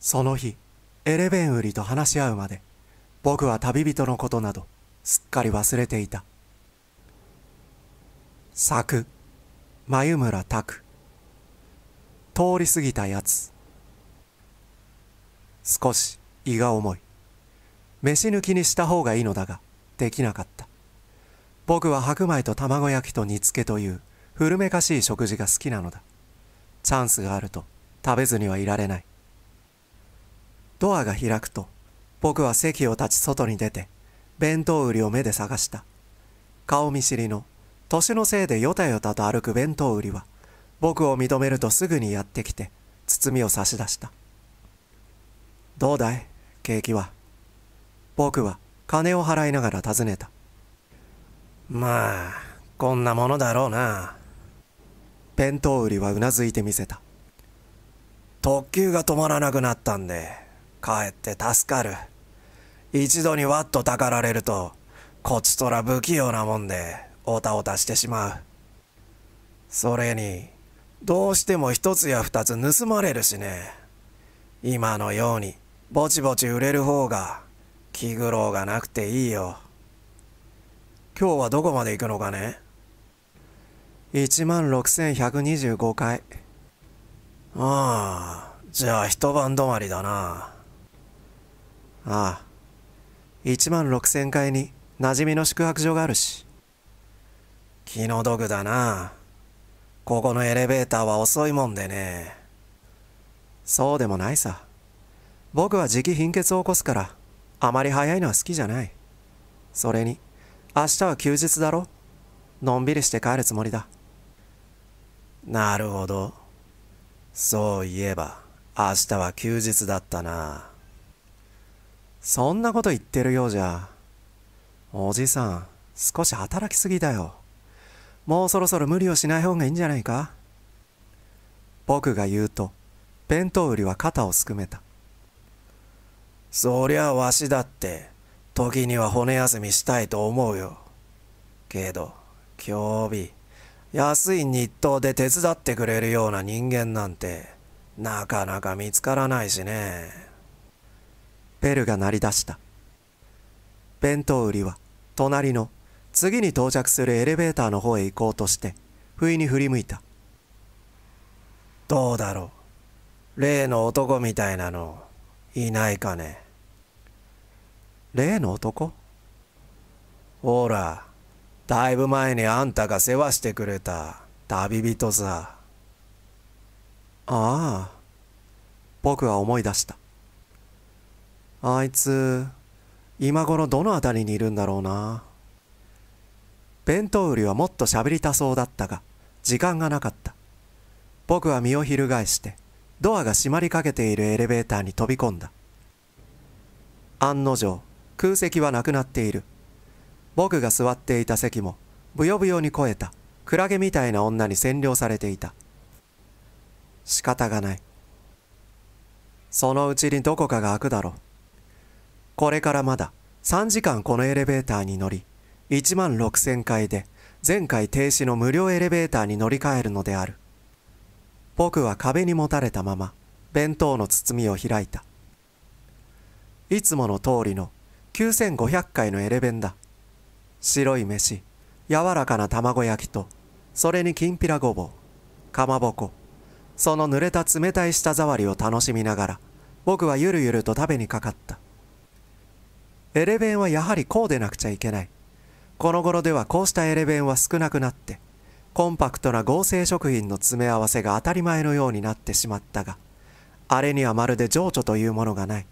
その日、エレベン売りと話し合うまで、僕は旅人のことなど、すっかり忘れていた。作、眉村拓。通り過ぎたやつ。少し胃が重い。飯抜きにした方がいいのだが、できなかった。僕は白米と卵焼きと煮付けという古めかしい食事が好きなのだ。チャンスがあると食べずにはいられない。ドアが開くと、僕は席を立ち外に出て、弁当売りを目で探した。顔見知りの、年のせいでよたよたと歩く弁当売りは、僕を認めるとすぐにやってきて、包みを差し出した。どうだい景気は。僕は金を払いながら尋ねた。まあ、こんなものだろうな。弁当売りはうなずいてみせた。特急が止まらなくなったんで、かえって助かる。一度にワッとたかられると、こちとら不器用なもんで、おたおたしてしまう。それに、どうしても一つや二つ盗まれるしね。今のように、ぼちぼち売れる方が、気苦労がなくていいよ。今日はどこまで行くのかね ?16,125 回。ああ、じゃあ一晩止まりだな。ああ1万6000階に馴染みの宿泊所があるし気の毒だなここのエレベーターは遅いもんでねそうでもないさ僕は時期貧血を起こすからあまり早いのは好きじゃないそれに明日は休日だろのんびりして帰るつもりだなるほどそういえば明日は休日だったなそんなこと言ってるようじゃ。おじさん、少し働きすぎだよ。もうそろそろ無理をしない方がいいんじゃないか僕が言うと、弁当売りは肩をすくめた。そりゃわしだって、時には骨休みしたいと思うよ。けど、今日日、安い日当で手伝ってくれるような人間なんて、なかなか見つからないしね。ベルが鳴り出した。弁当売りは、隣の、次に到着するエレベーターの方へ行こうとして、不意に振り向いた。どうだろう。例の男みたいなの、いないかね。例の男ほら、だいぶ前にあんたが世話してくれた旅人さ。ああ、僕は思い出した。あいつ、今頃どの辺りにいるんだろうな。弁当売りはもっと喋りたそうだったが、時間がなかった。僕は身を翻して、ドアが閉まりかけているエレベーターに飛び込んだ。案の定、空席はなくなっている。僕が座っていた席も、ぶよぶよに肥えた、クラゲみたいな女に占領されていた。仕方がない。そのうちにどこかが開くだろう。これからまだ3時間このエレベーターに乗り、1万6000回で前回停止の無料エレベーターに乗り換えるのである。僕は壁にもたれたまま、弁当の包みを開いた。いつもの通りの9500回のエレベンだ。白い飯、柔らかな卵焼きと、それにきんぴらごぼう、かまぼこ、その濡れた冷たい舌触りを楽しみながら、僕はゆるゆると食べにかかった。エレベンはやはりこうでなくちゃいけない。この頃ではこうしたエレベンは少なくなって、コンパクトな合成食品の詰め合わせが当たり前のようになってしまったが、あれにはまるで情緒というものがない。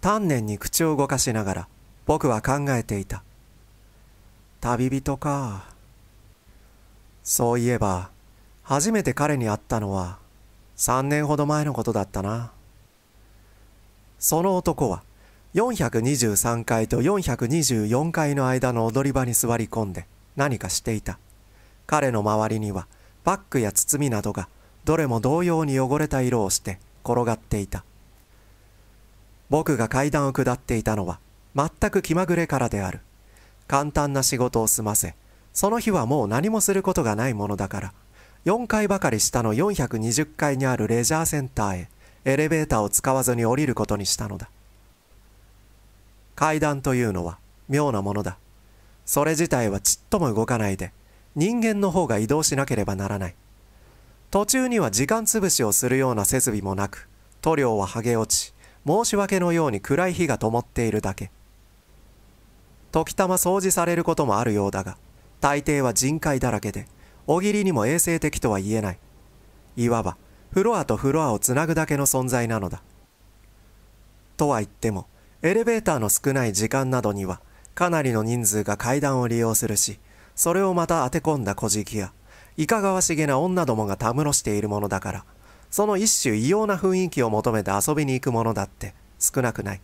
丹念に口を動かしながら、僕は考えていた。旅人か。そういえば、初めて彼に会ったのは、3年ほど前のことだったな。その男は、423階と424階の間の踊り場に座り込んで何かしていた彼の周りにはバッグや包みなどがどれも同様に汚れた色をして転がっていた僕が階段を下っていたのは全く気まぐれからである簡単な仕事を済ませその日はもう何もすることがないものだから4階ばかり下の420階にあるレジャーセンターへエレベーターを使わずに降りることにしたのだ階段というのは妙なものだ。それ自体はちっとも動かないで、人間の方が移動しなければならない。途中には時間つぶしをするような設備もなく、塗料は剥げ落ち、申し訳のように暗い火が灯っているだけ。時たま掃除されることもあるようだが、大抵は人海だらけで、おぎりにも衛生的とは言えない。いわば、フロアとフロアをつなぐだけの存在なのだ。とは言っても、エレベーターの少ない時間などには、かなりの人数が階段を利用するし、それをまた当て込んだ小じきや、いかがわしげな女どもがたむろしているものだから、その一種異様な雰囲気を求めて遊びに行くものだって少なくない。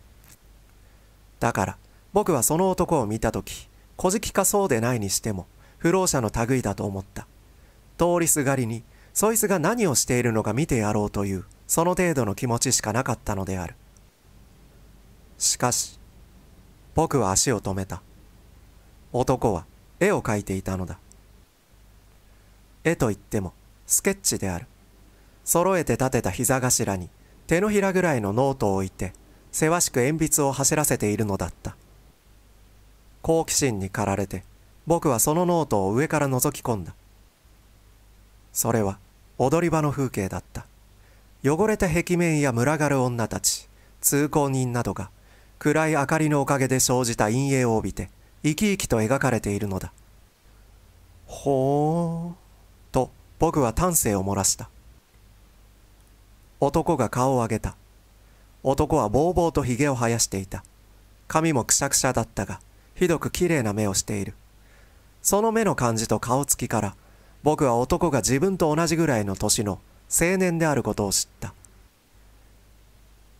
だから、僕はその男を見たとき、小じきかそうでないにしても、不老者の類だと思った。通りすがりに、そいつが何をしているのか見てやろうという、その程度の気持ちしかなかったのである。しかし、僕は足を止めた。男は絵を描いていたのだ。絵といってもスケッチである。揃えて立てた膝頭に手のひらぐらいのノートを置いて、せわしく鉛筆を走らせているのだった。好奇心に駆られて、僕はそのノートを上から覗き込んだ。それは踊り場の風景だった。汚れた壁面や群がる女たち、通行人などが暗い明かりのおかげで生じた陰影を帯びて生き生きと描かれているのだほうと僕は丹精を漏らした男が顔を上げた男はぼうぼうとひげを生やしていた髪もくしゃくしゃだったがひどくきれいな目をしているその目の感じと顔つきから僕は男が自分と同じぐらいの年の青年であることを知った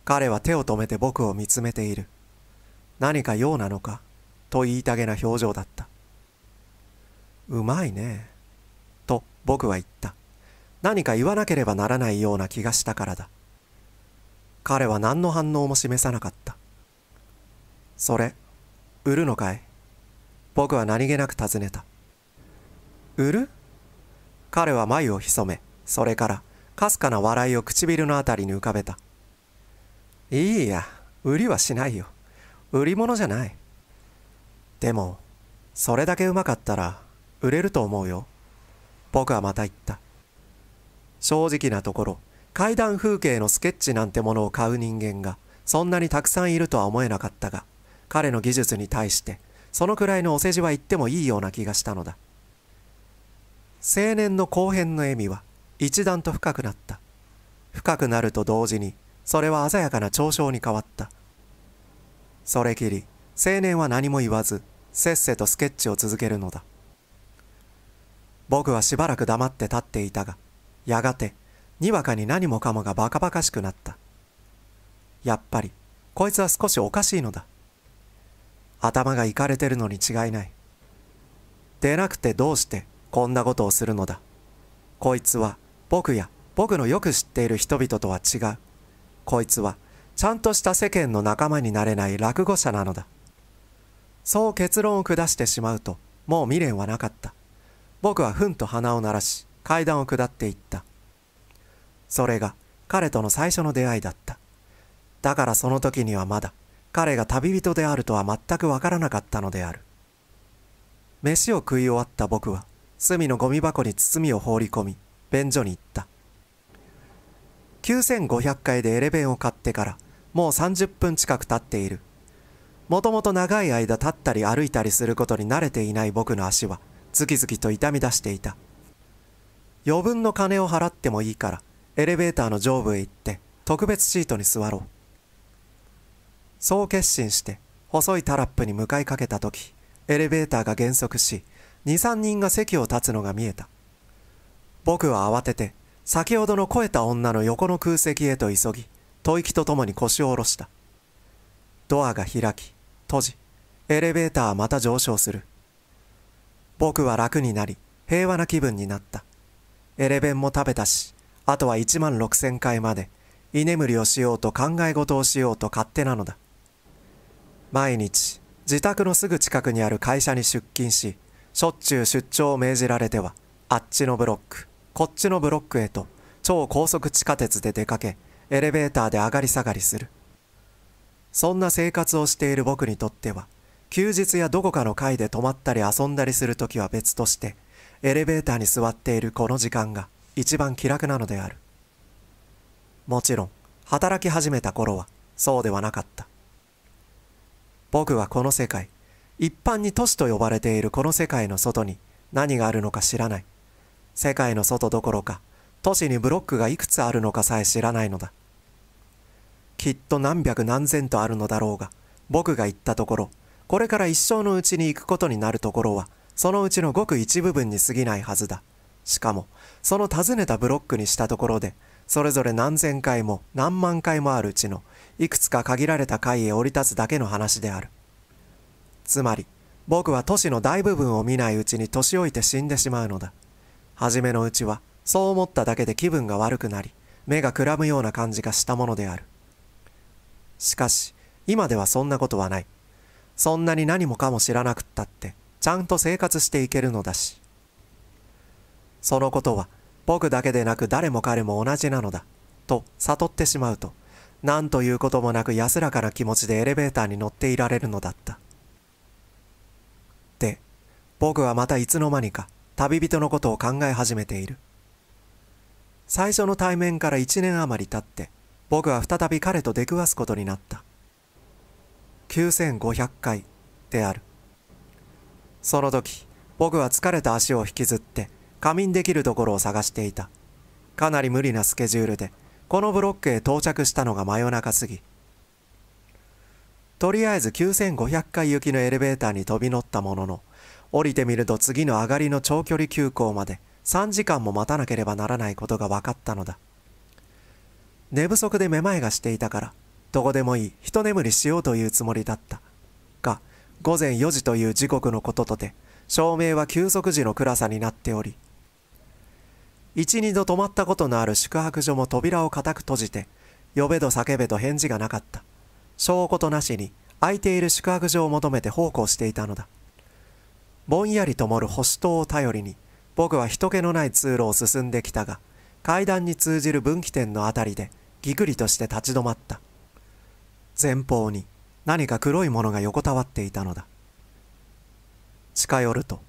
彼は手を止めて僕を見つめている。何か用なのかと言いたげな表情だった。うまいね。と僕は言った。何か言わなければならないような気がしたからだ。彼は何の反応も示さなかった。それ、売るのかい僕は何気なく尋ねた。売る彼は眉をひそめ、それから、かすかな笑いを唇のあたりに浮かべた。いいや売りはしないよ売り物じゃないでもそれだけうまかったら売れると思うよ僕はまた言った正直なところ階段風景のスケッチなんてものを買う人間がそんなにたくさんいるとは思えなかったが彼の技術に対してそのくらいのお世辞は言ってもいいような気がしたのだ青年の後編の笑みは一段と深くなった深くなると同時にそれは鮮やかな嘲笑に変わった。それきり、青年は何も言わず、せっせとスケッチを続けるのだ。僕はしばらく黙って立っていたが、やがて、にわかに何もかもがバカバカしくなった。やっぱり、こいつは少しおかしいのだ。頭がいかれてるのに違いない。出なくてどうしてこんなことをするのだ。こいつは僕や僕のよく知っている人々とは違う。こいつはちゃんとした世間の仲間になれない落語者なのだそう結論を下してしまうともう未練はなかった僕はふんと鼻を鳴らし階段を下っていったそれが彼との最初の出会いだっただからその時にはまだ彼が旅人であるとは全くわからなかったのである飯を食い終わった僕は隅のゴミ箱に包みを放り込み便所に行った9500回でエレベンを買ってからもう30分近く経っている。もともと長い間立ったり歩いたりすることに慣れていない僕の足はズキズキと痛み出していた。余分の金を払ってもいいからエレベーターの上部へ行って特別シートに座ろう。そう決心して細いタラップに向かいかけた時エレベーターが減速し23人が席を立つのが見えた僕は慌てて先ほどの肥えた女の横の空席へと急ぎ吐息とともに腰を下ろしたドアが開き閉じエレベーターはまた上昇する僕は楽になり平和な気分になったエレベンも食べたしあとは1万6千回まで居眠りをしようと考え事をしようと勝手なのだ毎日自宅のすぐ近くにある会社に出勤ししょっちゅう出張を命じられてはあっちのブロックこっちのブロックへと超高速地下鉄で出かけエレベーターで上がり下がりするそんな生活をしている僕にとっては休日やどこかの階で泊まったり遊んだりする時は別としてエレベーターに座っているこの時間が一番気楽なのであるもちろん働き始めた頃はそうではなかった僕はこの世界一般に都市と呼ばれているこの世界の外に何があるのか知らない世界の外どころか都市にブロックがいくつあるのかさえ知らないのだきっと何百何千とあるのだろうが僕が言ったところこれから一生のうちに行くことになるところはそのうちのごく一部分に過ぎないはずだしかもその尋ねたブロックにしたところでそれぞれ何千回も何万回もあるうちのいくつか限られた回へ降り立つだけの話であるつまり僕は都市の大部分を見ないうちに年老いて死んでしまうのだ初めのうちは、そう思っただけで気分が悪くなり、目がくらむような感じがしたものである。しかし、今ではそんなことはない。そんなに何もかも知らなくったって、ちゃんと生活していけるのだし。そのことは、僕だけでなく誰も彼も同じなのだ、と悟ってしまうと、何ということもなく安らかな気持ちでエレベーターに乗っていられるのだった。で、僕はまたいつの間にか、旅人のことを考え始めている。最初の対面から一年余り経って、僕は再び彼と出くわすことになった。9500回である。その時、僕は疲れた足を引きずって、仮眠できるところを探していた。かなり無理なスケジュールで、このブロックへ到着したのが真夜中過ぎ。とりあえず9500回行きのエレベーターに飛び乗ったものの、降りてみると次の上がりの長距離急行まで3時間も待たなければならないことが分かったのだ寝不足でめまいがしていたからどこでもいい一眠りしようというつもりだったが午前4時という時刻のこととて照明は休息時の暗さになっており12度泊まったことのある宿泊所も扉を固く閉じて呼べど叫べと返事がなかった証拠となしに空いている宿泊所を求めて奉公していたのだぼんやりともる星灯を頼りに僕は人気のない通路を進んできたが階段に通じる分岐点のあたりでぎくりとして立ち止まった前方に何か黒いものが横たわっていたのだ近寄ると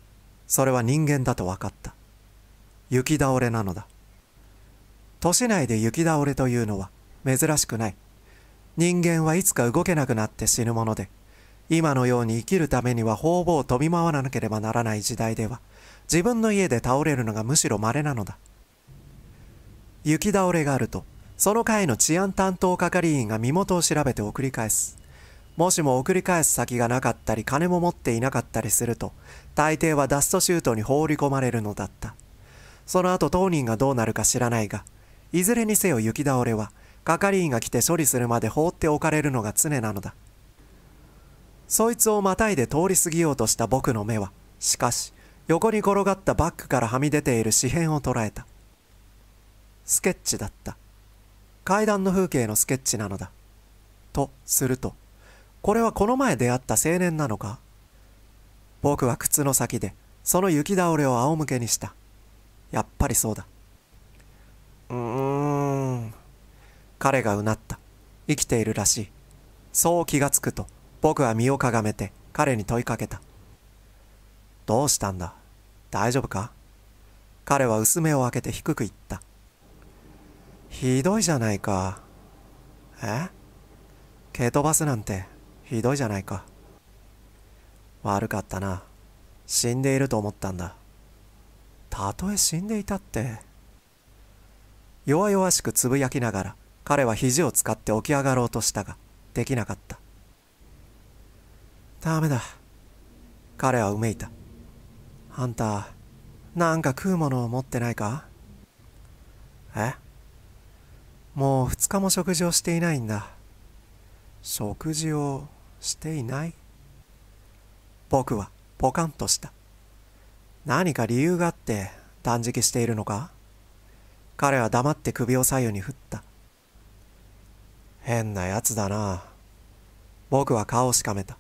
それは人間だと分かった雪倒れなのだ都市内で雪倒れというのは珍しくない人間はいつか動けなくなって死ぬもので今のように生きるためには方々飛び回らなければならない時代では、自分の家で倒れるのがむしろ稀なのだ。雪倒れがあると、その会の治安担当係員が身元を調べて送り返す。もしも送り返す先がなかったり金も持っていなかったりすると、大抵はダストシュートに放り込まれるのだった。その後当人がどうなるか知らないが、いずれにせよ雪倒れは、係員が来て処理するまで放っておかれるのが常なのだ。そいつをまたいで通り過ぎようとした僕の目は、しかし、横に転がったバッグからはみ出ている紙片を捉えた。スケッチだった。階段の風景のスケッチなのだ。とすると、これはこの前出会った青年なのか僕は靴の先で、その雪倒れを仰向けにした。やっぱりそうだ。うーん。彼がうなった。生きているらしい。そう気がつくと、僕は身をかがめて彼に問いかけた。どうしたんだ大丈夫か彼は薄目を開けて低く言った。ひどいじゃないか。え蹴飛ばすなんてひどいじゃないか。悪かったな。死んでいると思ったんだ。たとえ死んでいたって。弱々しくつぶやきながら彼は肘を使って起き上がろうとしたができなかった。ダメだ。彼はうめいた。あんた、なんか食うものを持ってないかえもう二日も食事をしていないんだ。食事をしていない僕はポカンとした。何か理由があって断食しているのか彼は黙って首を左右に振った。変な奴だな。僕は顔をしかめた。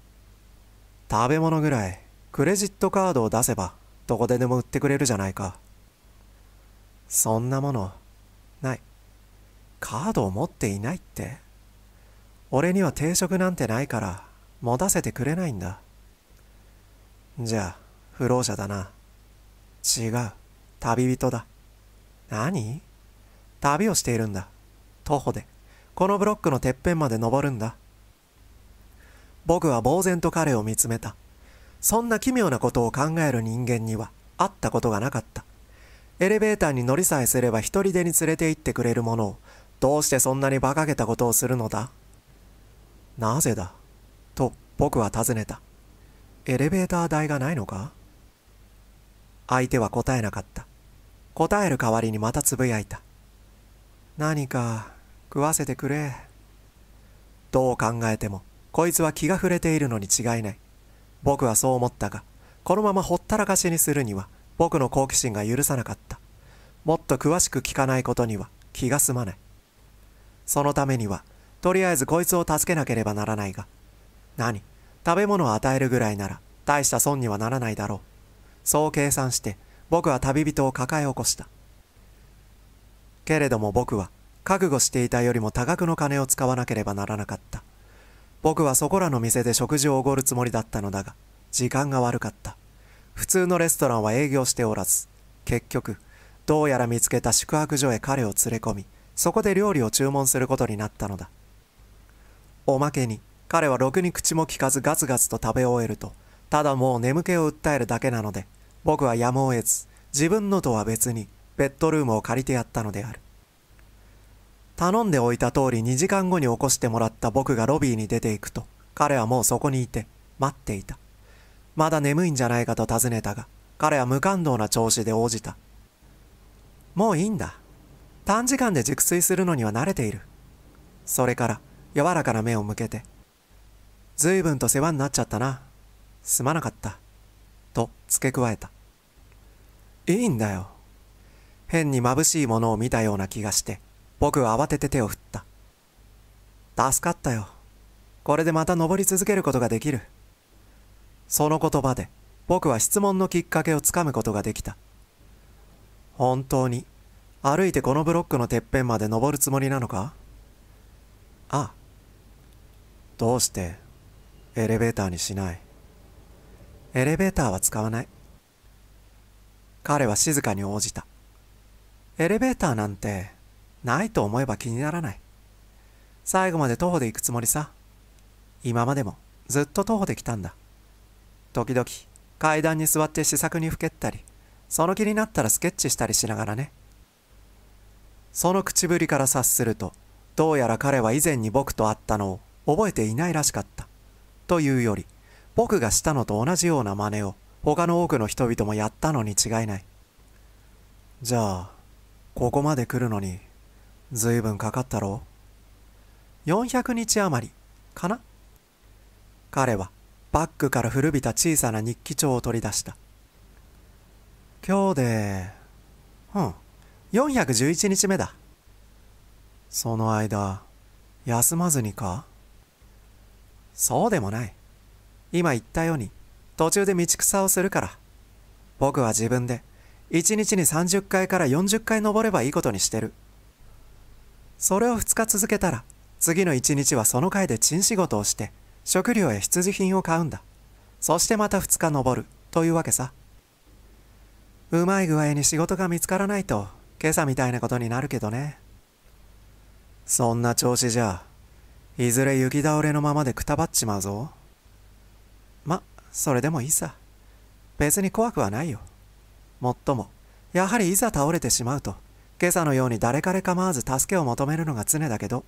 食べ物ぐらいクレジットカードを出せばどこででも売ってくれるじゃないかそんなものないカードを持っていないって俺には定食なんてないから持たせてくれないんだじゃあ不老者だな違う旅人だ何旅をしているんだ徒歩でこのブロックのてっぺんまで登るんだ僕は呆然と彼を見つめた。そんな奇妙なことを考える人間には会ったことがなかった。エレベーターに乗りさえすれば一人でに連れて行ってくれるものを、どうしてそんなに馬鹿げたことをするのだなぜだと僕は尋ねた。エレベーター代がないのか相手は答えなかった。答える代わりにまた呟いた。何か食わせてくれ。どう考えてもこいつは気が触れているのに違いない。僕はそう思ったが、このままほったらかしにするには、僕の好奇心が許さなかった。もっと詳しく聞かないことには気が済まない。そのためには、とりあえずこいつを助けなければならないが、何食べ物を与えるぐらいなら、大した損にはならないだろう。そう計算して、僕は旅人を抱え起こした。けれども僕は、覚悟していたよりも多額の金を使わなければならなかった。僕はそこらの店で食事をおごるつもりだったのだが、時間が悪かった。普通のレストランは営業しておらず、結局、どうやら見つけた宿泊所へ彼を連れ込み、そこで料理を注文することになったのだ。おまけに、彼はろくに口もきかずガツガツと食べ終えると、ただもう眠気を訴えるだけなので、僕はやむを得ず、自分のとは別にベッドルームを借りてやったのである。頼んでおいた通り2時間後に起こしてもらった僕がロビーに出ていくと、彼はもうそこにいて、待っていた。まだ眠いんじゃないかと尋ねたが、彼は無感動な調子で応じた。もういいんだ。短時間で熟睡するのには慣れている。それから、柔らかな目を向けて、随分と世話になっちゃったな。すまなかった。と付け加えた。いいんだよ。変に眩しいものを見たような気がして、僕は慌てて手を振った。助かったよ。これでまた登り続けることができる。その言葉で僕は質問のきっかけをつかむことができた。本当に歩いてこのブロックのてっぺんまで登るつもりなのかああ。どうしてエレベーターにしないエレベーターは使わない。彼は静かに応じた。エレベーターなんてないと思えば気にならない。最後まで徒歩で行くつもりさ。今までもずっと徒歩で来たんだ。時々階段に座って試作にふけったり、その気になったらスケッチしたりしながらね。その口ぶりから察すると、どうやら彼は以前に僕と会ったのを覚えていないらしかった。というより、僕がしたのと同じような真似を他の多くの人々もやったのに違いない。じゃあ、ここまで来るのにずいぶんかかったろう。400日余り、かな彼はバッグから古びた小さな日記帳を取り出した。今日で、うん、411日目だ。その間、休まずにかそうでもない。今言ったように、途中で道草をするから。僕は自分で、1日に30回から40回登ればいいことにしてる。それを2日続けたら次の1日はその会でン仕事をして食料や必需品を買うんだそしてまた2日登るというわけさうまい具合に仕事が見つからないと今朝みたいなことになるけどねそんな調子じゃいずれ雪倒れのままでくたばっちまうぞまそれでもいいさ別に怖くはないよもっともやはりいざ倒れてしまうと今朝のように誰彼構わず助けを求めるのが常だけど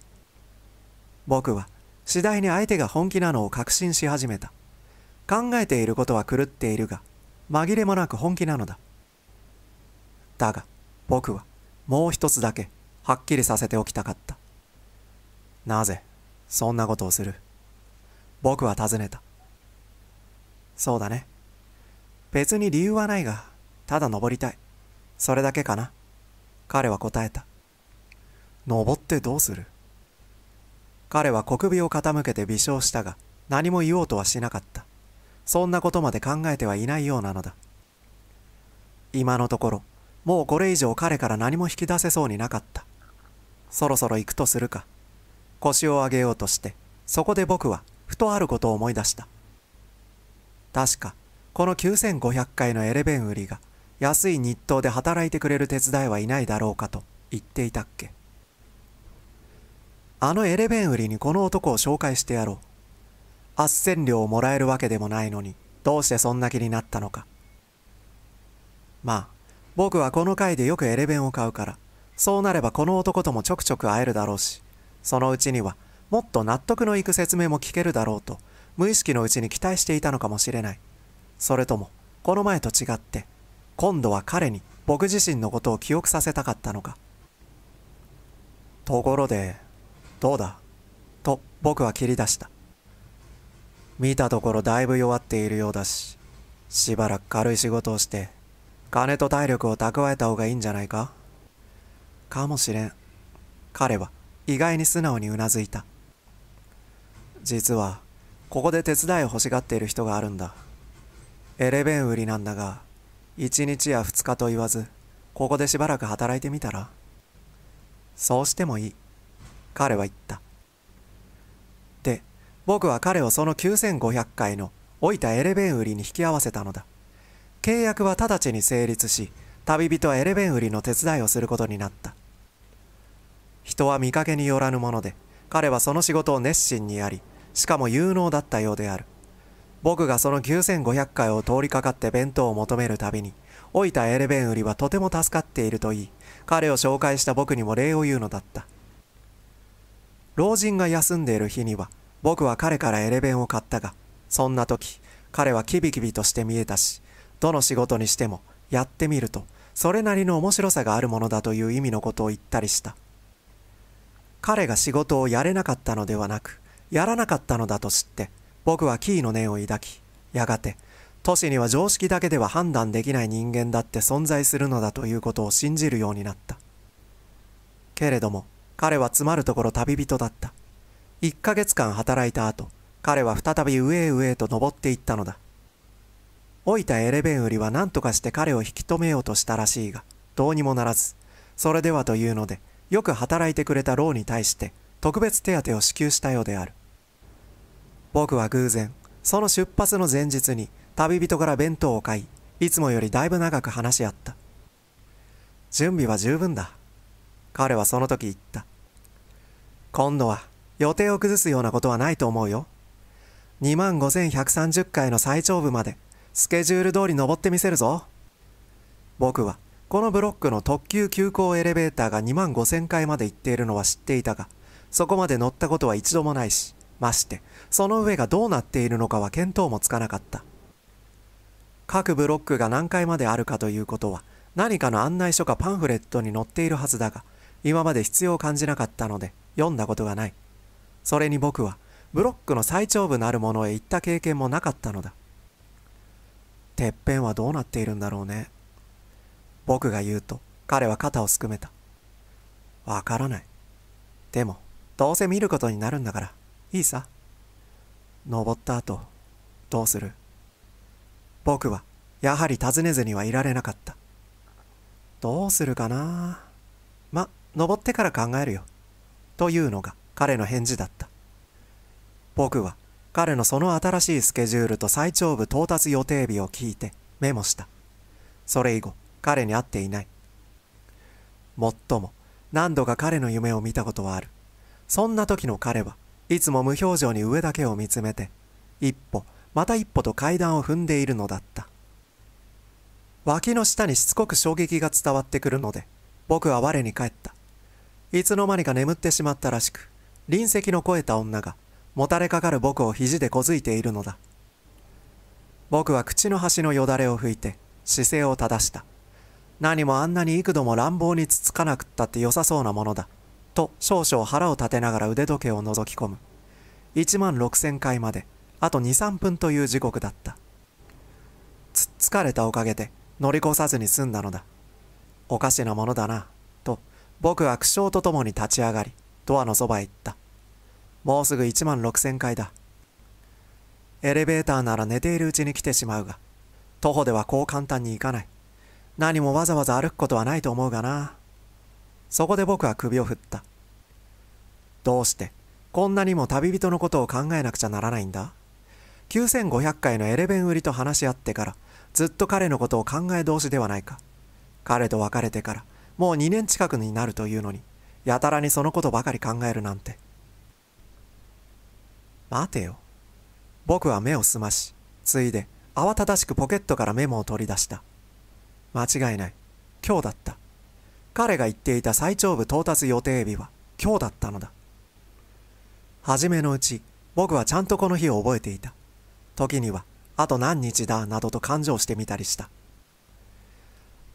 僕は次第に相手が本気なのを確信し始めた考えていることは狂っているが紛れもなく本気なのだだが僕はもう一つだけはっきりさせておきたかったなぜそんなことをする僕は尋ねたそうだね別に理由はないがただ登りたいそれだけかな彼は答えた。登ってどうする彼は小首を傾けて微笑したが、何も言おうとはしなかった。そんなことまで考えてはいないようなのだ。今のところ、もうこれ以上彼から何も引き出せそうになかった。そろそろ行くとするか。腰を上げようとして、そこで僕は、ふとあることを思い出した。確か、この9500階のエレベン売りが、安い日当で働いてくれる手伝いはいないだろうかと言っていたっけあのエレベン売りにこの男を紹介してやろう斡旋料をもらえるわけでもないのにどうしてそんな気になったのかまあ僕はこの回でよくエレベンを買うからそうなればこの男ともちょくちょく会えるだろうしそのうちにはもっと納得のいく説明も聞けるだろうと無意識のうちに期待していたのかもしれないそれともこの前と違って今度は彼に僕自身のことを記憶させたかったのか。ところで、どうだと僕は切り出した。見たところだいぶ弱っているようだし、しばらく軽い仕事をして、金と体力を蓄えた方がいいんじゃないかかもしれん。彼は意外に素直にうなずいた。実は、ここで手伝いを欲しがっている人があるんだ。エレベン売りなんだが、一日や二日と言わず、ここでしばらく働いてみたらそうしてもいい。彼は言った。で、僕は彼をその9500回の老いたエレベン売りに引き合わせたのだ。契約は直ちに成立し、旅人はエレベン売りの手伝いをすることになった。人は見かけによらぬもので、彼はその仕事を熱心にやり、しかも有能だったようである。僕がその9500回を通りかかって弁当を求めるたびに、老いたエレベン売りはとても助かっていると言い、彼を紹介した僕にも礼を言うのだった。老人が休んでいる日には、僕は彼からエレベンを買ったが、そんな時、彼はキビキビとして見えたし、どの仕事にしても、やってみると、それなりの面白さがあるものだという意味のことを言ったりした。彼が仕事をやれなかったのではなく、やらなかったのだと知って、僕はキーの念を抱き、やがて、都市には常識だけでは判断できない人間だって存在するのだということを信じるようになった。けれども、彼は詰まるところ旅人だった。1ヶ月間働いた後、彼は再び上へ上へと登っていったのだ。老いたエレベン売りは何とかして彼を引き止めようとしたらしいが、どうにもならず、それではというので、よく働いてくれた老に対して、特別手当を支給したようである。僕は偶然、その出発の前日に旅人から弁当を買い、いつもよりだいぶ長く話し合った。準備は十分だ。彼はその時言った。今度は予定を崩すようなことはないと思うよ。25,130回の最長部までスケジュール通り登ってみせるぞ。僕はこのブロックの特急急行エレベーターが25,000回まで行っているのは知っていたが、そこまで乗ったことは一度もないし、まして、その上がどうなっているのかは見当もつかなかった。各ブロックが何階まであるかということは、何かの案内書かパンフレットに載っているはずだが、今まで必要を感じなかったので、読んだことがない。それに僕は、ブロックの最長部なるものへ行った経験もなかったのだ。てっぺんはどうなっているんだろうね。僕が言うと、彼は肩をすくめた。わからない。でも、どうせ見ることになるんだから。いいさ。登った後、どうする僕は、やはり尋ねずにはいられなかった。どうするかなま、登ってから考えるよ。というのが彼の返事だった。僕は彼のその新しいスケジュールと最長部到達予定日を聞いてメモした。それ以後、彼に会っていない。もっとも、何度か彼の夢を見たことはある。そんな時の彼はいつも無表情に上だけを見つめて一歩また一歩と階段を踏んでいるのだった脇の下にしつこく衝撃が伝わってくるので僕は我に返ったいつの間にか眠ってしまったらしく隣席の肥えた女がもたれかかる僕を肘でこづいているのだ僕は口の端のよだれを拭いて姿勢を正した何もあんなに幾度も乱暴につつかなくったって良さそうなものだと少々腹を立てながら腕時計を覗き込む1万6000回まであと23分という時刻だったつっつかれたおかげで乗り越さずに済んだのだおかしなものだなと僕は苦笑とともに立ち上がりドアのそばへ行ったもうすぐ1万6000回だエレベーターなら寝ているうちに来てしまうが徒歩ではこう簡単に行かない何もわざわざ歩くことはないと思うがなそこで僕は首を振った。どうして、こんなにも旅人のことを考えなくちゃならないんだ ?9500 回のエレベン売りと話し合ってから、ずっと彼のことを考え同士ではないか。彼と別れてから、もう2年近くになるというのに、やたらにそのことばかり考えるなんて。待てよ。僕は目を澄まし、ついで、慌ただしくポケットからメモを取り出した。間違いない。今日だった。彼が言っていた最長部到達予定日は今日だったのだ初めのうち僕はちゃんとこの日を覚えていた時にはあと何日だなどと勘定してみたりした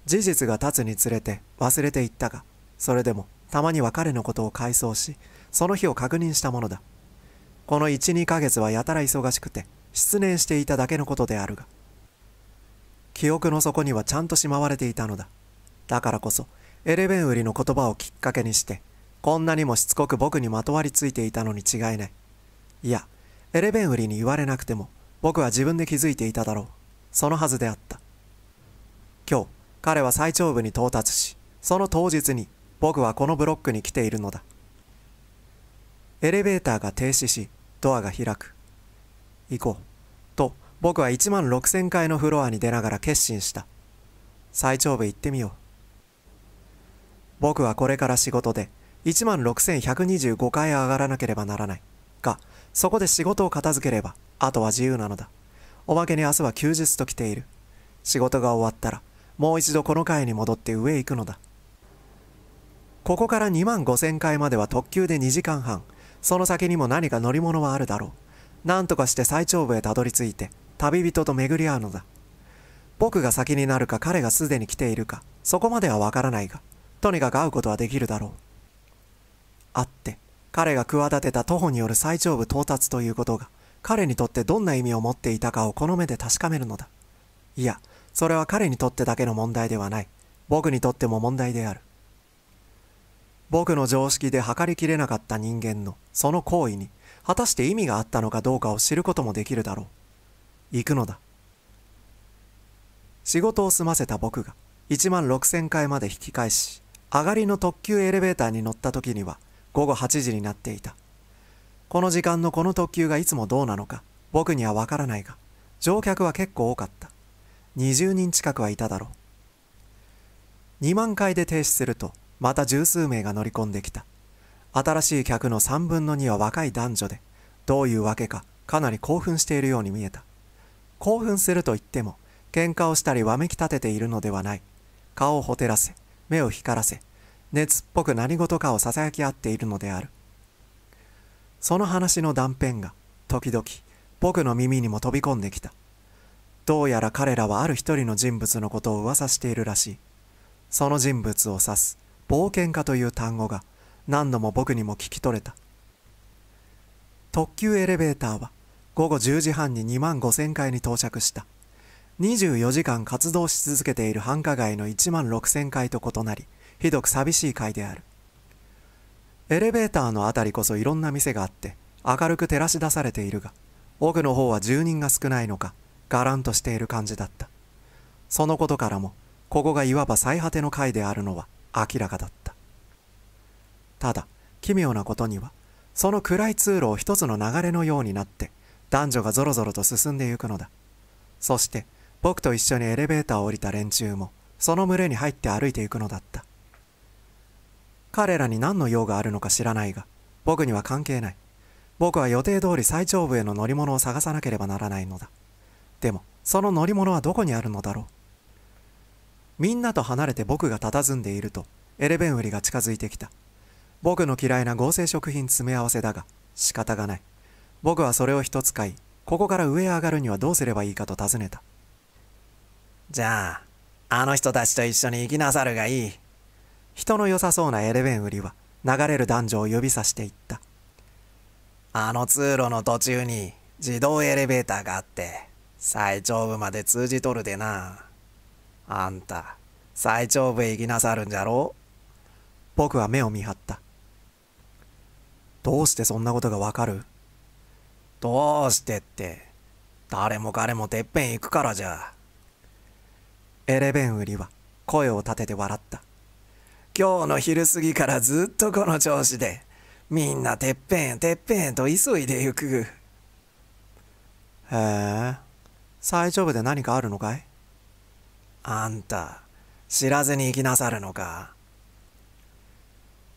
事実が経つにつれて忘れていったがそれでもたまには彼のことを回想しその日を確認したものだこの12ヶ月はやたら忙しくて失念していただけのことであるが記憶の底にはちゃんとしまわれていたのだだからこそエレベン売りの言葉をきっかけにして、こんなにもしつこく僕にまとわりついていたのに違いない。いや、エレベン売りに言われなくても、僕は自分で気づいていただろう。そのはずであった。今日、彼は最長部に到達し、その当日に僕はこのブロックに来ているのだ。エレベーターが停止し、ドアが開く。行こう。と、僕は1万6000階のフロアに出ながら決心した。最長部行ってみよう。僕はこれから仕事で16,125回上がらなければならない。が、そこで仕事を片付ければ、あとは自由なのだ。おまけに明日は休日と来ている。仕事が終わったら、もう一度この階に戻って上へ行くのだ。ここから2万5000回までは特急で2時間半。その先にも何か乗り物はあるだろう。何とかして最頂部へたどり着いて、旅人と巡り合うのだ。僕が先になるか彼がすでに来ているか、そこまではわからないが、とにかく会うことはできるだろう。会って、彼が企てた徒歩による最上部到達ということが、彼にとってどんな意味を持っていたかをこの目で確かめるのだ。いや、それは彼にとってだけの問題ではない。僕にとっても問題である。僕の常識で測りきれなかった人間のその行為に果たして意味があったのかどうかを知ることもできるだろう。行くのだ。仕事を済ませた僕が1万6000回まで引き返し、上がりの特急エレベーターに乗った時には午後8時になっていたこの時間のこの特急がいつもどうなのか僕にはわからないが乗客は結構多かった20人近くはいただろう2万回で停止するとまた十数名が乗り込んできた新しい客の3分の2は若い男女でどういうわけかかなり興奮しているように見えた興奮すると言っても喧嘩をしたりわめき立てているのではない顔をほてらせ目を光らせ熱っぽく何事かをささやき合っているのであるその話の断片が時々僕の耳にも飛び込んできたどうやら彼らはある一人の人物のことを噂しているらしいその人物を指す冒険家という単語が何度も僕にも聞き取れた特急エレベーターは午後10時半に2万5000階に到着した24時間活動し続けている繁華街の1万6000回と異なりひどく寂しい回であるエレベーターの辺りこそいろんな店があって明るく照らし出されているが奥の方は住人が少ないのかがらんとしている感じだったそのことからもここがいわば最果ての回であるのは明らかだったただ奇妙なことにはその暗い通路を一つの流れのようになって男女がぞろぞろと進んでゆくのだそして僕と一緒にエレベーターを降りた連中もその群れに入って歩いていくのだった彼らに何の用があるのか知らないが僕には関係ない僕は予定通り最長部への乗り物を探さなければならないのだでもその乗り物はどこにあるのだろうみんなと離れて僕が佇んでいるとエレベン売りが近づいてきた僕の嫌いな合成食品詰め合わせだが仕方がない僕はそれを一つ買いここから上へ上がるにはどうすればいいかと尋ねたじゃあ、あの人たちと一緒に行きなさるがいい。人の良さそうなエレベン売りは流れる男女を指さしていった。あの通路の途中に自動エレベーターがあって、最上部まで通じとるでな。あんた、最上部へ行きなさるんじゃろ僕は目を見張った。どうしてそんなことがわかるどうしてって、誰も彼もてっぺん行くからじゃ。エレベンウリは声を立てて笑った。今日の昼過ぎからずっとこの調子で、みんなてっぺんてっぺんと急いでゆく。へえ、最上部で何かあるのかいあんた、知らずに行きなさるのか。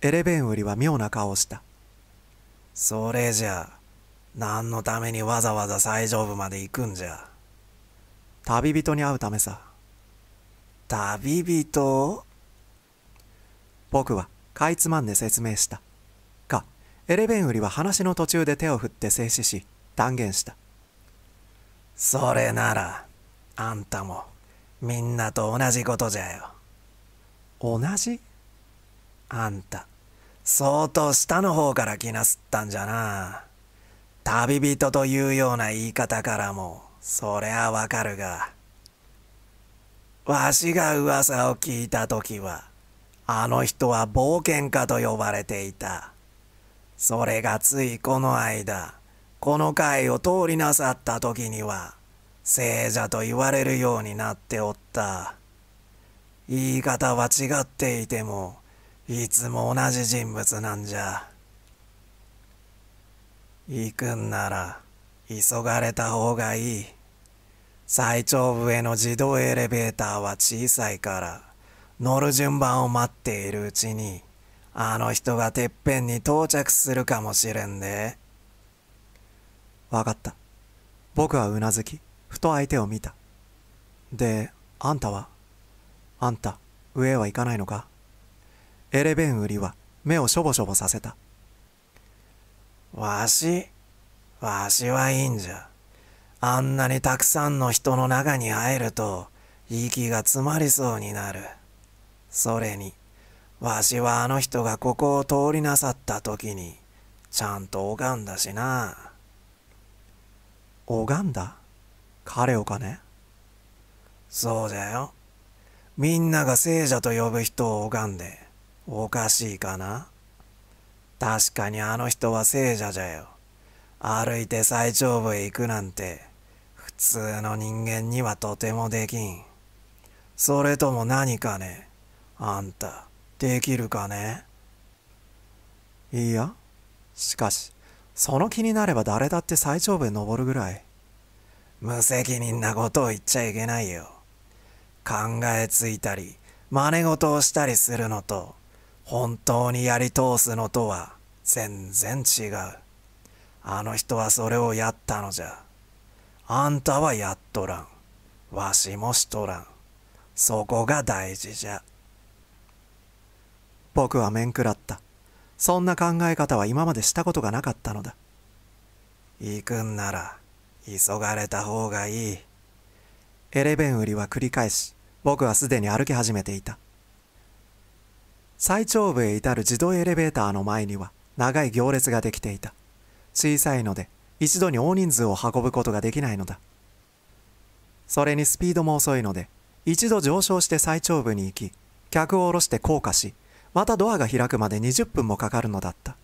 エレベンウリは妙な顔をした。それじゃあ、何のためにわざわざ最上部まで行くんじゃ。旅人に会うためさ。旅人僕はかいつまんで説明したかエレベン売りは話の途中で手を振って静止し断言したそれならあんたもみんなと同じことじゃよ同じあんた相当下の方から気なすったんじゃな旅人というような言い方からもそりゃわかるが。わしが噂を聞いた時はあの人は冒険家と呼ばれていたそれがついこの間この会を通りなさった時には聖者と言われるようになっておった言い方は違っていてもいつも同じ人物なんじゃ行くんなら急がれた方がいい。最長部への自動エレベーターは小さいから乗る順番を待っているうちにあの人がてっぺんに到着するかもしれんで分かった僕はうなずきふと相手を見たであんたはあんた上へは行かないのかエレベン売りは目をしょぼしょぼさせたわしわしはいいんじゃあんなにたくさんの人の中に入ると息が詰まりそうになる。それに、わしはあの人がここを通りなさった時に、ちゃんと拝んだしな。拝んだ彼をかねそうじゃよ。みんなが聖者と呼ぶ人を拝んで、おかしいかな確かにあの人は聖者じゃよ。歩いて最長部へ行くなんて、通の人間にはとてもできん。それとも何かねあんた、できるかねいいや。しかし、その気になれば誰だって最上部へ登るぐらい。無責任なことを言っちゃいけないよ。考えついたり、真似事をしたりするのと、本当にやり通すのとは全然違う。あの人はそれをやったのじゃ。あんたはやっとらん。わしもしとらん。そこが大事じゃ。僕は面食らった。そんな考え方は今までしたことがなかったのだ。行くんなら、急がれた方がいい。エレベン売りは繰り返し、僕はすでに歩き始めていた。最頂部へ至る自動エレベーターの前には長い行列ができていた。小さいので一度に大人数を運ぶことができないのだそれにスピードも遅いので一度上昇して最頂部に行き客を下ろして降下しまたドアが開くまで20分もかかるのだった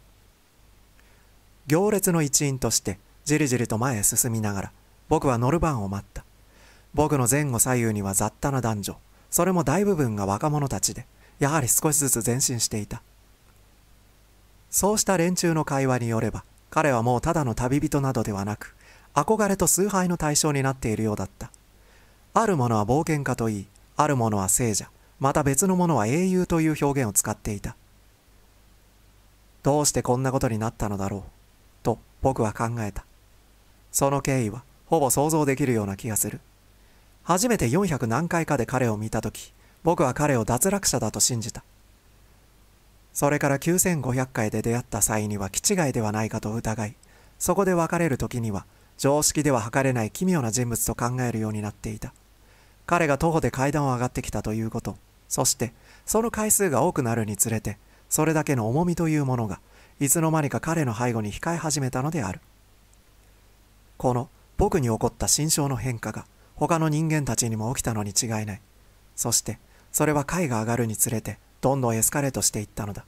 行列の一員としてじりじりと前へ進みながら僕は乗る番を待った僕の前後左右には雑多な男女それも大部分が若者たちでやはり少しずつ前進していたそうした連中の会話によれば彼はもうただの旅人などではなく憧れと崇拝の対象になっているようだったある者は冒険家といいある者は聖者また別の者は英雄という表現を使っていたどうしてこんなことになったのだろうと僕は考えたその経緯はほぼ想像できるような気がする初めて400何回かで彼を見た時僕は彼を脱落者だと信じたそれから9500回で出会った際には気違いではないかと疑い、そこで別れる時には常識では測れない奇妙な人物と考えるようになっていた。彼が徒歩で階段を上がってきたということ、そしてその回数が多くなるにつれて、それだけの重みというものが、いつの間にか彼の背後に控え始めたのである。この僕に起こった心象の変化が他の人間たちにも起きたのに違いない。そして、それは階が上がるにつれて、どんどんエスカレートしていったのだ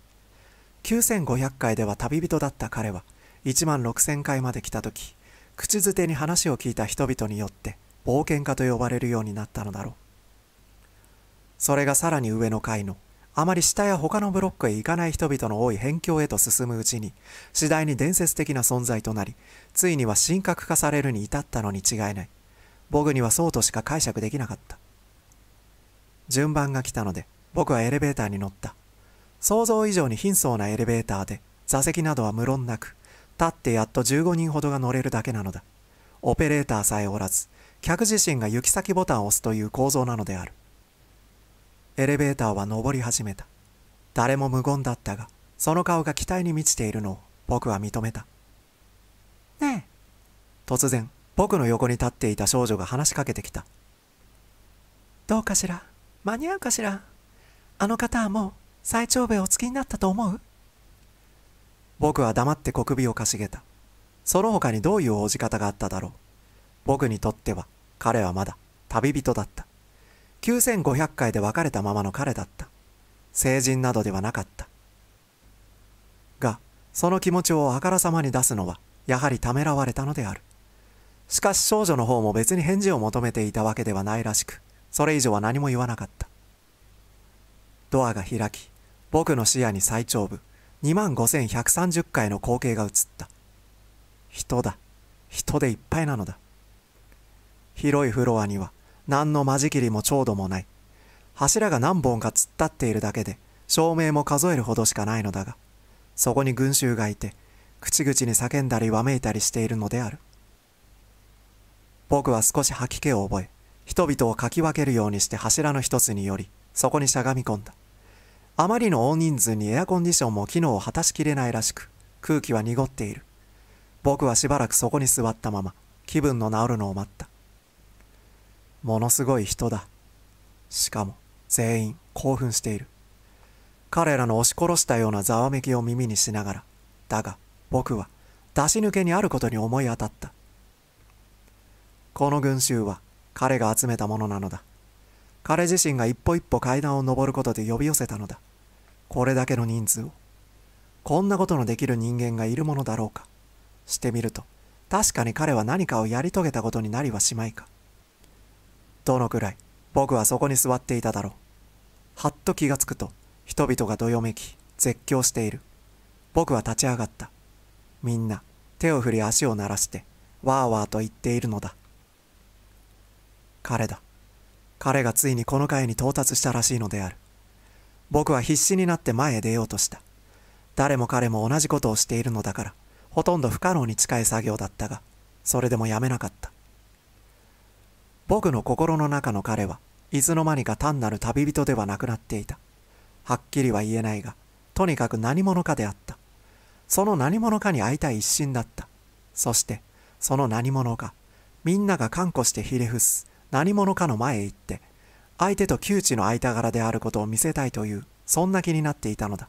9500回では旅人だった彼は1万6000回まで来た時口づてに話を聞いた人々によって冒険家と呼ばれるようになったのだろうそれがさらに上の階のあまり下や他のブロックへ行かない人々の多い辺境へと進むうちに次第に伝説的な存在となりついには神格化されるに至ったのに違いない僕にはそうとしか解釈できなかった順番が来たので僕はエレベーターに乗った想像以上に貧相なエレベーターで座席などは無論なく立ってやっと15人ほどが乗れるだけなのだオペレーターさえおらず客自身が行き先ボタンを押すという構造なのであるエレベーターは上り始めた誰も無言だったがその顔が期待に満ちているのを僕は認めたねえ突然僕の横に立っていた少女が話しかけてきたどうかしら間に合うかしらあの方はもう最長兵をお付きになったと思う僕は黙って小首をかしげた。その他にどういう応じ方があっただろう。僕にとっては彼はまだ旅人だった。9500回で別れたままの彼だった。成人などではなかった。が、その気持ちをあからさまに出すのは、やはりためらわれたのである。しかし少女の方も別に返事を求めていたわけではないらしく、それ以上は何も言わなかった。ドアが開き、僕の視野に最長部、25,130回の光景が映った。人だ。人でいっぱいなのだ。広いフロアには、何の間仕切りも長度もない。柱が何本か突っ立っているだけで、照明も数えるほどしかないのだが、そこに群衆がいて、口々に叫んだりわめいたりしているのである。僕は少し吐き気を覚え、人々をかき分けるようにして柱の一つにより、そこにしゃがみ込んだあまりの大人数にエアコンディションも機能を果たしきれないらしく空気は濁っている僕はしばらくそこに座ったまま気分の治るのを待ったものすごい人だしかも全員興奮している彼らの押し殺したようなざわめきを耳にしながらだが僕は出し抜けにあることに思い当たったこの群衆は彼が集めたものなのだ彼自身が一歩一歩階段を上ることで呼び寄せたのだこれだけの人数をこんなことのできる人間がいるものだろうかしてみると確かに彼は何かをやり遂げたことになりはしまいかどのくらい僕はそこに座っていただろうはっと気がつくと人々がどよめき絶叫している僕は立ち上がったみんな手を振り足を鳴らしてわーわーと言っているのだ彼だ彼がついにこの階に到達したらしいのである僕は必死になって前へ出ようとした誰も彼も同じことをしているのだからほとんど不可能に近い作業だったがそれでもやめなかった僕の心の中の彼はいつの間にか単なる旅人ではなくなっていたはっきりは言えないがとにかく何者かであったその何者かに会いたい一心だったそしてその何者かみんなが看護してひれ伏す何者かの前へ行って相手と窮地の間柄であることを見せたいというそんな気になっていたのだ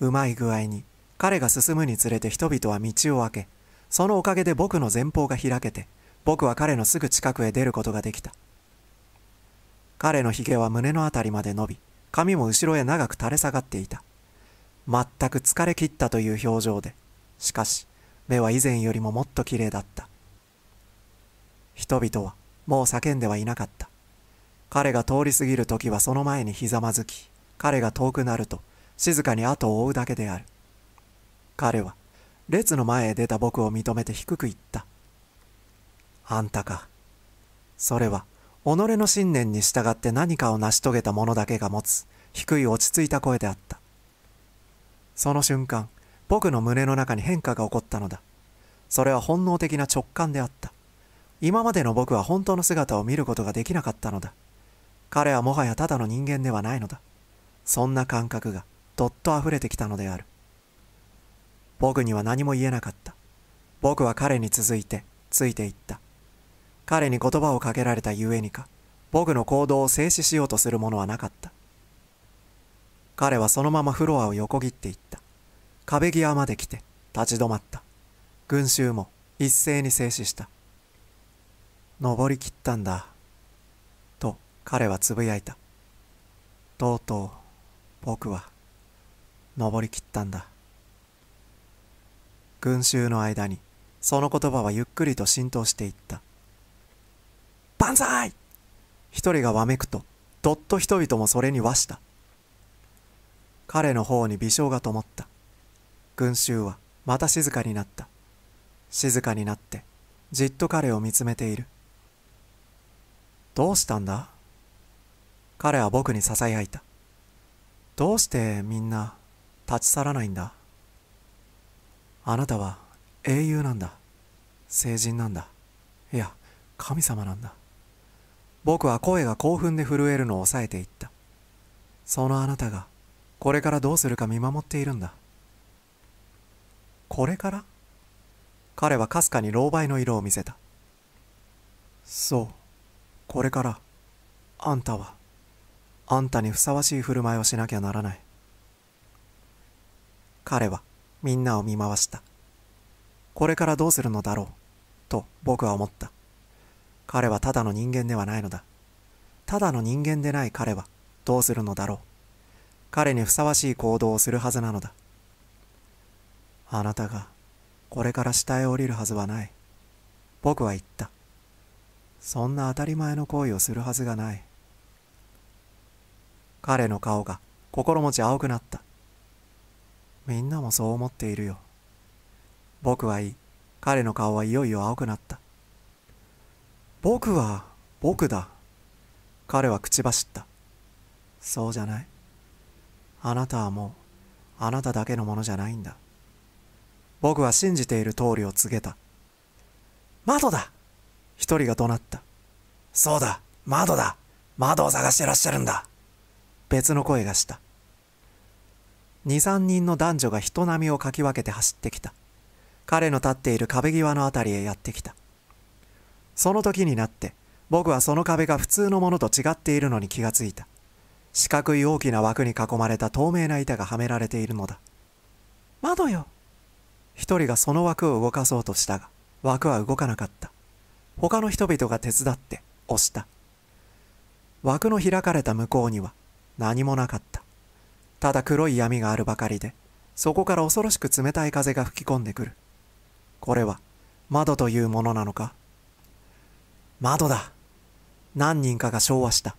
うまい具合に彼が進むにつれて人々は道を開けそのおかげで僕の前方が開けて僕は彼のすぐ近くへ出ることができた彼のひげは胸の辺りまで伸び髪も後ろへ長く垂れ下がっていた全く疲れ切ったという表情でしかし目は以前よりももっと綺麗だった人々はもう叫んではいなかった。彼が通り過ぎる時はその前にひざまずき、彼が遠くなると静かに後を追うだけである。彼は列の前へ出た僕を認めて低く言った。あんたか。それは己の信念に従って何かを成し遂げた者だけが持つ低い落ち着いた声であった。その瞬間、僕の胸の中に変化が起こったのだ。それは本能的な直感であった。今までの僕は本当の姿を見ることができなかったのだ彼はもはやただの人間ではないのだそんな感覚がどっと溢れてきたのである僕には何も言えなかった僕は彼に続いてついていった彼に言葉をかけられたゆえにか僕の行動を制止しようとするものはなかった彼はそのままフロアを横切っていった壁際まで来て立ち止まった群衆も一斉に静止した登りきったんだ。と彼はつぶやいた。とうとう僕は登りきったんだ。群衆の間にその言葉はゆっくりと浸透していった。万歳一人がわめくと、どっと人々もそれに和した。彼の方に微笑が灯った。群衆はまた静かになった。静かになって、じっと彼を見つめている。どうしたんだ彼は僕に囁いた。どうしてみんな立ち去らないんだあなたは英雄なんだ。聖人なんだ。いや、神様なんだ。僕は声が興奮で震えるのを抑えていった。そのあなたがこれからどうするか見守っているんだ。これから彼はかすかに狼狽の色を見せた。そう。これからあんたはあんたにふさわしい振る舞いをしなきゃならない彼はみんなを見回したこれからどうするのだろうと僕は思った彼はただの人間ではないのだただの人間でない彼はどうするのだろう彼にふさわしい行動をするはずなのだあなたがこれから下へ降りるはずはない僕は言ったそんな当たり前の行為をするはずがない彼の顔が心持ち青くなったみんなもそう思っているよ僕はいい彼の顔はいよいよ青くなった僕は僕だ彼は口走ったそうじゃないあなたはもうあなただけのものじゃないんだ僕は信じている通りを告げた窓だ一人が怒鳴った。そうだ、窓だ、窓を探してらっしゃるんだ。別の声がした。二三人の男女が人波をかき分けて走ってきた。彼の立っている壁際の辺りへやってきた。その時になって、僕はその壁が普通のものと違っているのに気がついた。四角い大きな枠に囲まれた透明な板がはめられているのだ。窓よ。一人がその枠を動かそうとしたが、枠は動かなかった。他の人々が手伝って押した枠の開かれた向こうには何もなかったただ黒い闇があるばかりでそこから恐ろしく冷たい風が吹き込んでくるこれは窓というものなのか窓だ何人かが昭和した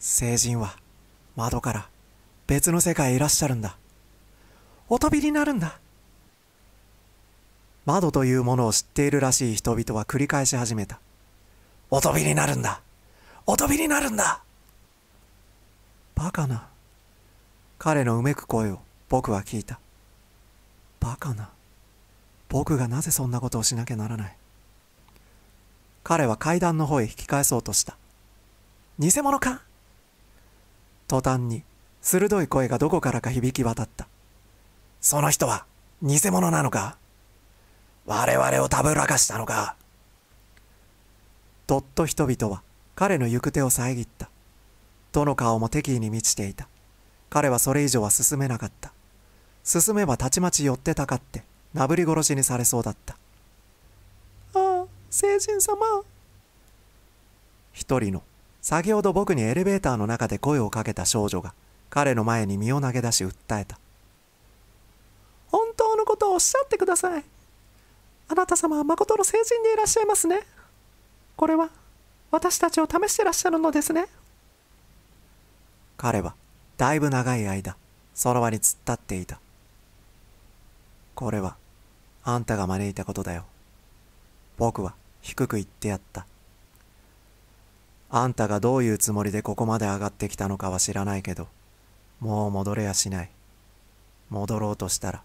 成人は窓から別の世界へいらっしゃるんだおとびになるんだ窓というものを知っているらしい人々は繰り返し始めた。おとびになるんだおとびになるんだバカな。彼のうめく声を僕は聞いた。バカな。僕がなぜそんなことをしなきゃならない。彼は階段の方へ引き返そうとした。偽物か途端に鋭い声がどこからか響き渡った。その人は偽物なのか我々をたぶらかしたのか。とっと人々は彼の行く手を遮った。どの顔も敵意に満ちていた。彼はそれ以上は進めなかった。進めばたちまち寄ってたかって、なぶり殺しにされそうだった。ああ、聖人様。一人の、先ほど僕にエレベーターの中で声をかけた少女が、彼の前に身を投げ出し訴えた。本当のことをおっしゃってください。あなた様は誠の聖人でいらっしゃいますねこれは私たちを試してらっしゃるのですね彼はだいぶ長い間その場に突っ立っていたこれはあんたが招いたことだよ僕は低く言ってやったあんたがどういうつもりでここまで上がってきたのかは知らないけどもう戻れやしない戻ろうとしたら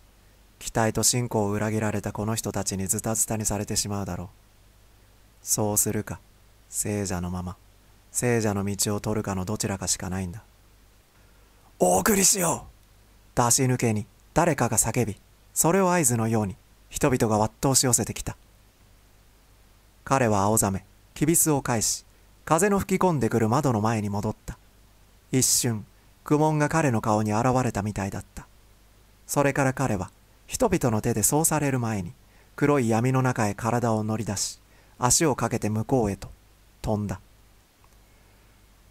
期待と信仰を裏切られたこの人たちにズタズタにされてしまうだろう。そうするか、聖者のまま、聖者の道を取るかのどちらかしかないんだ。お送りしよう出し抜けに誰かが叫び、それを合図のように人々がわっと押し寄せてきた。彼は青ざめ、キビスを返し、風の吹き込んでくる窓の前に戻った。一瞬、苦悶が彼の顔に現れたみたいだった。それから彼は人々の手でそうされる前に黒い闇の中へ体を乗り出し足をかけて向こうへと飛んだ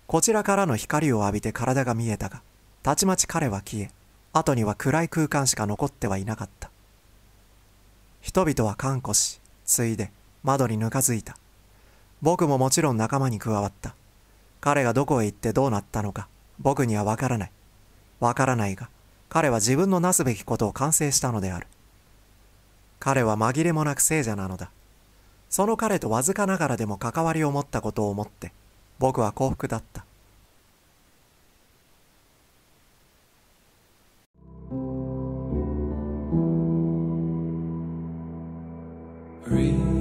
こちらからの光を浴びて体が見えたがたちまち彼は消え後には暗い空間しか残ってはいなかった人々は看護しついで窓にぬかづいた僕ももちろん仲間に加わった彼がどこへ行ってどうなったのか僕にはわからないわからないが彼は自分のなすべきことを完成したのである。彼は紛れもなく聖者なのだ。その彼とわずかながらでも関わりを持ったことを思って、僕は幸福だった。Breathe.